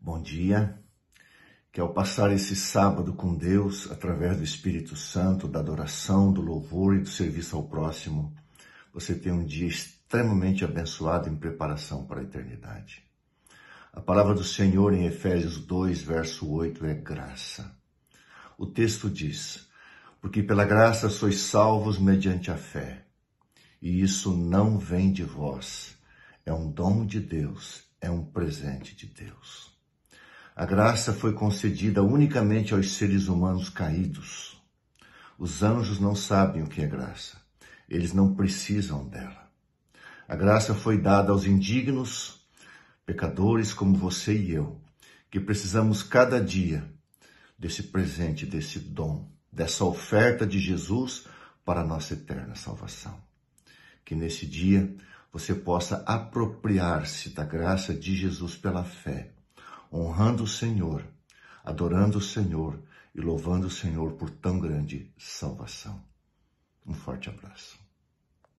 Bom dia. Que ao passar esse sábado com Deus, através do Espírito Santo, da adoração, do louvor e do serviço ao próximo, você tenha um dia extremamente abençoado em preparação para a eternidade. A palavra do Senhor em Efésios 2, verso 8 é graça. O texto diz: Porque pela graça sois salvos mediante a fé, e isso não vem de vós, é um dom de Deus, é um presente de Deus. A graça foi concedida unicamente aos seres humanos caídos. Os anjos não sabem o que é graça. Eles não precisam dela. A graça foi dada aos indignos, pecadores como você e eu, que precisamos cada dia desse presente, desse dom, dessa oferta de Jesus para a nossa eterna salvação. Que nesse dia você possa apropriar-se da graça de Jesus pela fé honrando o Senhor, adorando o Senhor e louvando o Senhor por tão grande salvação. Um forte abraço.